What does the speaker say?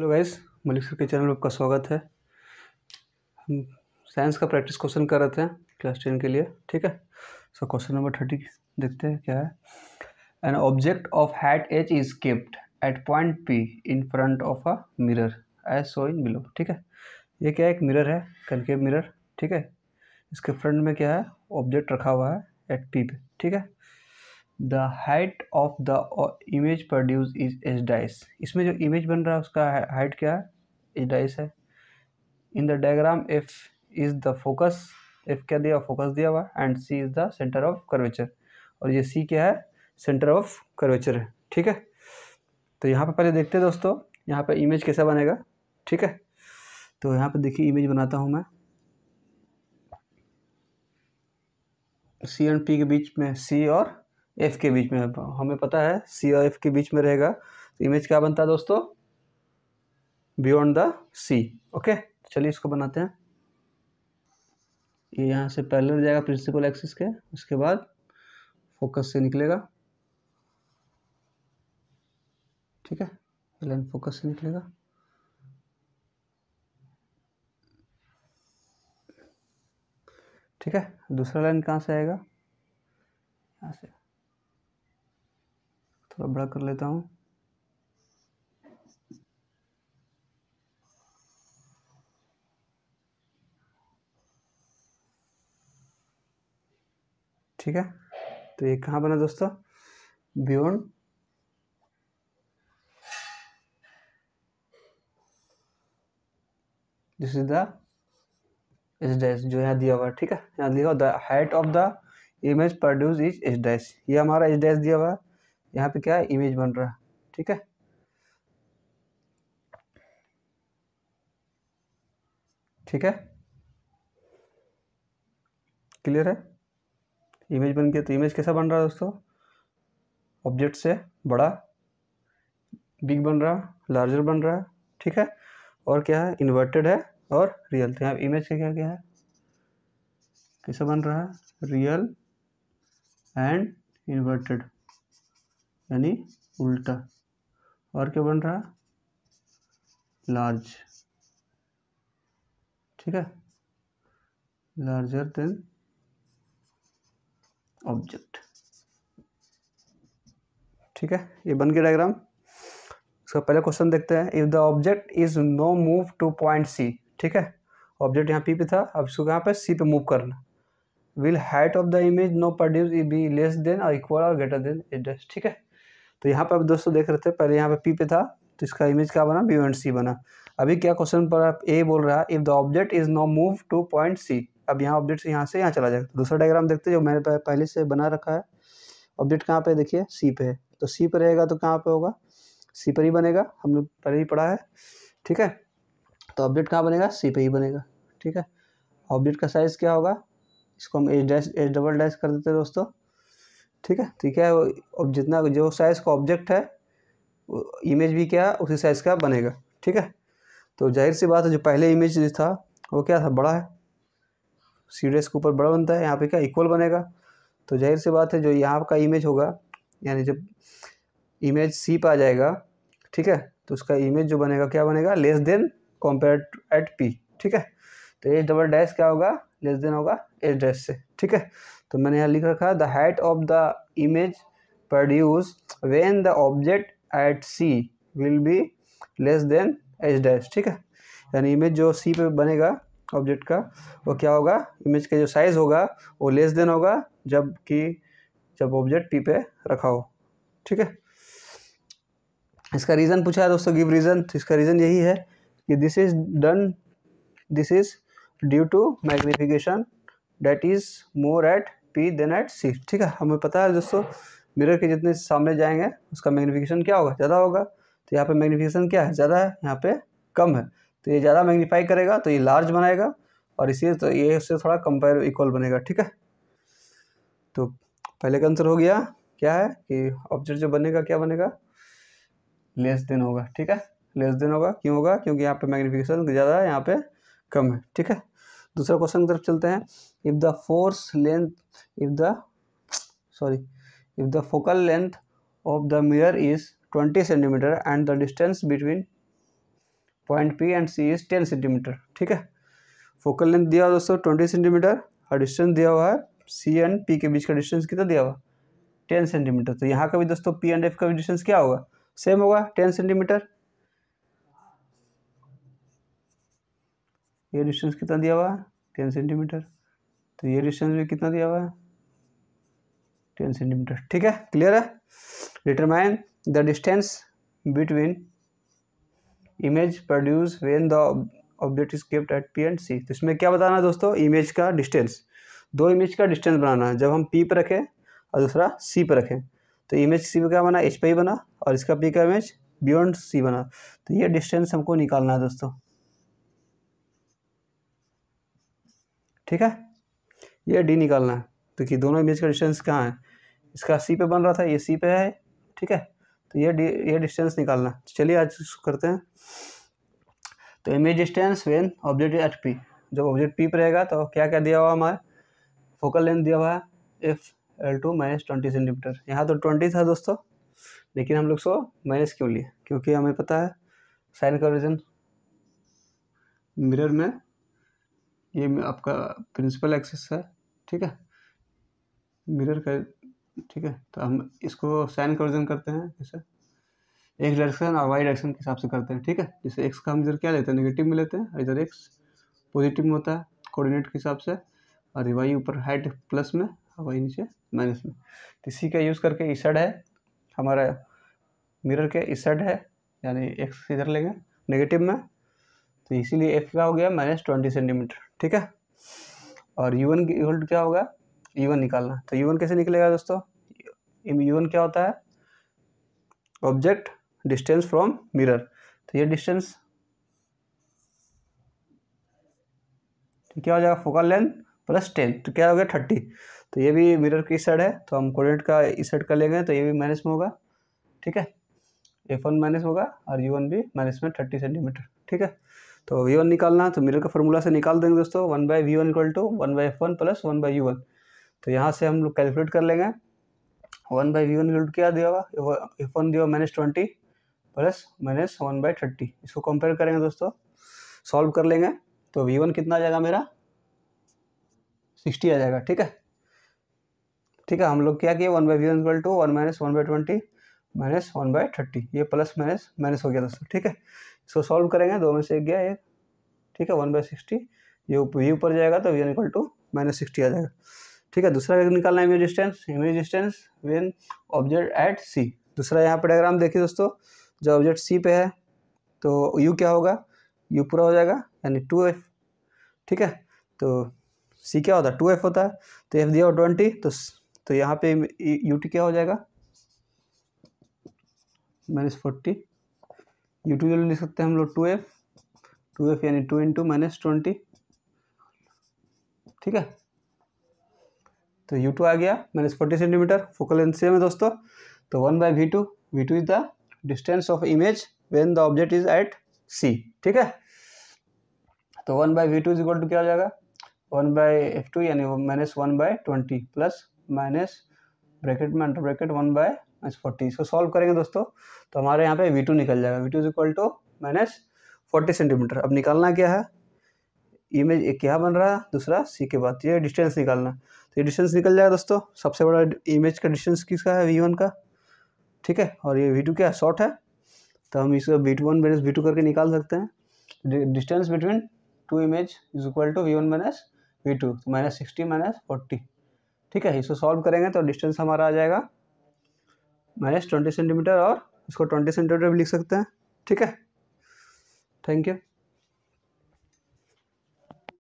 hello guys Malik sir के channel में आपका स्वागत है हम साइंस का प्रैक्टिस क्वेश्चन कर रहे थे क्लास टेन के लिए ठीक है सो क्वेश्चन नंबर थर्टी देखते हैं क्या है an object of height h is kept at point P in front of a mirror as so in below ठीक है ये क्या है एक मिरर है कनकेव मिरर ठीक है इसके फ्रंट में क्या है ऑब्जेक्ट रखा हुआ है एट पी पे ठीक है the height of the image produce is h dash इसमें जो इमेज बन रहा है उसका हाइट क्या है एच डाइस है in the diagram F is the focus F क्या दिया फोकस दिया हुआ and C is the centre of curvature और ये सी क्या है सेंटर ऑफ कर्वेचर है ठीक है तो यहाँ पर पहले देखते हैं दोस्तों यहाँ पर इमेज कैसा बनेगा ठीक है तो यहाँ पर देखिए इमेज बनाता हूँ मैं सी एंड पी के बीच में सी और एफ के बीच में हमें पता है सी और एफ के बीच में रहेगा तो इमेज क्या बनता है दोस्तों बियॉन्ड द सी ओके चलिए इसको बनाते हैं ये यहाँ से पैरेलल जाएगा प्रिंसिपल एक्सिस के उसके बाद फोकस से निकलेगा ठीक है लाइन फोकस से निकलेगा ठीक है दूसरा लाइन कहाँ से आएगा यहाँ से थोड़ा बड़ा कर लेता हूँ ठीक है तो ये कहाँ बना दोस्तों beyond this is the h dash जो यहाँ दिया हुआ है ठीक है यहाँ हुआ the height of the image produce is h dash ये हमारा एच डैश दिया हुआ है यहाँ पे क्या है इमेज बन रहा है ठीक है ठीक है क्लियर है इमेज बन गया तो इमेज कैसा बन रहा है दोस्तों ऑब्जेक्ट से बड़ा बिग बन रहा लार्जर बन रहा है ठीक है और क्या है इन्वर्टेड है और रियल तो यहाँ इमेज का क्या क्या है कैसा बन रहा है रियल एंड इन्वर्टेड यानी उल्टा और क्या बन रहा लार्ज ठीक है लार्जर देन ऑब्जेक्ट ठीक है ये बन गया डायग्राम इसका पहला क्वेश्चन देखते हैं if the object is now move to point C ठीक है ऑब्जेक्ट यहाँ पी पे था अब इसको यहाँ पे सी पे मूव करना will height of the image now produce be less than और इक्वल और ग्रेटर देन एडजस्ट ठीक है तो यहाँ पर आप दोस्तों देख रहे थे पहले यहाँ पे पी पे था तो इसका इमेज क्या बना बी एंड सी बना अभी क्या क्वेश्चन पर आप ए बोल रहा है if the object is now move to point C अब यहाँ ऑब्जेक्ट यहाँ से यहाँ चला जाएगा तो दूसरा डायग्राम देखते हैं जो मैंने पहले से बना रखा है ऑब्जेक्ट कहाँ पे देखिए सी पे है तो सी पर रहेगा तो कहाँ पे होगा सी पर ही बनेगा हम लोग पहले ही पढ़ा है ठीक है तो ऑब्जेक्ट कहाँ बनेगा सी पे ही बनेगा ठीक है ऑब्जेक्ट का साइज़ क्या होगा इसको हम h dash h double dash कर देते हैं दोस्तों ठीक है तो क्या है अब जितना जो साइज़ का ऑब्जेक्ट है इमेज भी क्या उसी साइज़ का बनेगा ठीक है तो जाहिर सी बात है जो पहले इमेज था वो क्या था बड़ा है सीरियस के ऊपर बड़ा बनता है यहाँ पे क्या इक्वल बनेगा तो जाहिर सी बात है जो यहाँ का इमेज होगा यानी जब इमेज सी पर आ जाएगा ठीक है तो उसका इमेज जो बनेगा क्या बनेगा less than compare at P ठीक है तो ये डबल डैश क्या होगा लेस देन होगा एड्रेस से ठीक है तो मैंने यहाँ लिख रखा है the height of the image produce when the object at C will be less than h dash ठीक है यानी इमेज जो सी पे बनेगा ऑब्जेक्ट का वो क्या होगा इमेज का जो साइज़ होगा वो लेस देन होगा जबकि जब ऑब्जेक्ट पी पे रखा हो ठीक है इसका रीज़न पूछा है दोस्तों गिव रीज़न तो इसका रीज़न यही है कि this is done this is due to magnification that is more at P than at C ठीक है हमें पता है दोस्तों मिरर के जितने सामने जाएंगे उसका मैग्नीफिकेशन क्या होगा ज़्यादा होगा तो यहाँ पे मैग्नीफिकेशन क्या है ज़्यादा है यहाँ पे कम है तो ये ज़्यादा मैग्नीफाई करेगा तो ये लार्ज बनाएगा और इसी तो ये उससे थोड़ा कंपेयर इक्वल बनेगा ठीक है तो पहले का आंसर हो गया क्या है कि ऑब्जेक्ट जो बनेगा क्या बनेगा लेस देन होगा ठीक है लेस देन होगा क्यों होगा क्योंकि यहाँ पे मैग्नीफिकेशन ज़्यादा है यहाँ पे कम है ठीक है दूसरा क्वेश्चन की तरफ चलते हैं if the force length if the sorry if the focal length of the mirror is twenty centimetre and the distance between point P and C is ten centimetre ठीक है फोकल लेंथ दिया हुआ दोस्तों twenty centimetre और distance दिया हुआ है सी and P के बीच का डिस्टेंस कितना दिया हुआ टेन सेंटीमीटर तो यहाँ का भी दोस्तों पी एंड एफ का भी डिस्टेंस क्या होगा सेम होगा टेन सेंटीमीटर ये डिस्टेंस कितना दिया हुआ है टेन सेंटीमीटर तो ये डिस्टेंस भी कितना दिया हुआ है टेन सेंटीमीटर ठीक है क्लियर है determine the distance between image produce when the object is kept at P and C तो इसमें क्या बताना है दोस्तों इमेज का डिस्टेंस दो इमेज का डिस्टेंस बनाना है जब हम पी पर रखें और दूसरा सी पर रखें तो इमेज सी पर क्या बना एच पे ही बना और इसका पी का इमेज बियॉन्ड सी बना तो ये डिस्टेंस हमको निकालना है दोस्तों ठीक है ये डी निकालना है तो कि दोनों इमेज का डिस्टेंस कहाँ है इसका सी पे बन रहा था ये सी पे है ठीक है तो ये डी ये डिस्टेंस निकालना चलिए आज करते हैं तो image distance when object at P जब ऑब्जेक्ट पी पर रहेगा तो क्या क्या दिया हुआ हमारे फोकल लेंथ दिया हुआ है F L to minus twenty centimetre यहाँ तो ट्वेंटी था दोस्तों लेकिन हम लोग सो माइनस क्यों लिए क्योंकि हमें पता है साइन का रीजन मिरर में ये आपका प्रिंसिपल एक्सेस है ठीक है मिरर का ठीक है तो हम इसको साइन कन्वर्जन करते हैं जैसे एक्स डायरेक्शन और वाई डायरेक्शन के हिसाब से करते हैं ठीक है जैसे एक्स का हम इधर क्या लेते हैं नेगेटिव में लेते हैं इधर एक्स पॉजिटिव में होता है कोऑर्डिनेट के हिसाब से और वाई ऊपर हाइट प्लस में और वाई नीचे माइनस में तो इसी का यूज़ करके इस है हमारा मिरर के इस है यानी एक्स इधर लेंगे नेगेटिव में तो इसीलिए एक्स का हो गया माइनस ट्वेंटी सेंटीमीटर ठीक है और यू वन क्या होगा यू वन निकालना तो यू वन कैसे निकलेगा दोस्तों यू वन क्या होता है ऑब्जेक्ट डिस्टेंस फ्रॉम मिरर तो ये डिस्टेंस तो क्या हो जाएगा फोकल लेंथ प्लस टेन तो क्या हो गया थर्टी तो ये भी मिरर की साइड है तो हम कोऑर्डिनेट का इस साइड कर लेंगे तो ये भी माइनस में होगा ठीक है एफ वन माइनस होगा और यू वन भी माइनस में थर्टी सेंटीमीटर ठीक है तो वी वन निकालना तो मिरर का फॉर्मूला से निकाल देंगे दोस्तों one by V one equal to one by F one plus one by U one तो यहाँ से हम लोग कैलकुलेट कर लेंगे one by V one equal to क्या दिया होगा एफ वन दिया minus twenty plus minus one by thirty इसको कंपेयर करेंगे दोस्तों सॉल्व कर लेंगे तो वी वन कितना आ जाएगा मेरा सिक्सटी आ जाएगा ठीक है ठीक है हम लोग क्या किया one by V one equal to one minus one by twenty minus one by thirty ये प्लस माइनस माइनस हो गया दोस्तों ठीक है इसको सॉल्व करेंगे दो में से एक गया एक ठीक है वन बाई सिक्सटी ये वी ऊपर जाएगा तो V N equal to minus sixty आ जाएगा ठीक है दूसरा निकालना है image distance image distance when object at C दूसरा यहाँ पर डायग्राम देखिए दोस्तों जो ऑब्जेक्ट सी पे है तो यू क्या होगा यू पूरा हो जाएगा यानी टू एफ ठीक है तो सी क्या होता है टू एफ होता है तो एफ दिया ट्वेंटी तो तो यहाँ पे यू टी क्या हो जाएगा minus forty U two U two लिख सकते हैं हम लोग टू एफ टू एफ यानी टू इंटू माइनस ट्वेंटी ठीक है तो यू टू आ गया minus forty centimetre focal length same है दोस्तों तो one by V two V two is the distance of image when the object is at C ठीक है तो one by V two is equal to क्या हो जाएगा वन बाय एफ टू यानी minus one by twenty plus minus bracket में under bracket one by minus forty इसको solve करेंगे दोस्तों तो हमारे यहाँ पे वी टू निकल जाएगा V two is equal to minus forty centimetre अब निकालना क्या है इमेज एक क्या बन रहा है दूसरा सी के बाद तो ये डिस्टेंस निकालना तो ये डिस्टेंस निकल जाएगा दोस्तों सबसे बड़ा इमेज का डिस्टेंस किसका है वी वन का ठीक है और ये वी टू क्या शॉर्ट है तो हम इसको V two one minus V two करके निकाल सकते हैं distance between two image is equal to V one minus V two minus sixty minus forty ठीक है इसको सॉल्व करेंगे तो डिस्टेंस हमारा आ जाएगा माइनस ट्वेंटी सेंटीमीटर और इसको ट्वेंटी सेंटीमीटर भी लिख सकते हैं ठीक है थैंक यू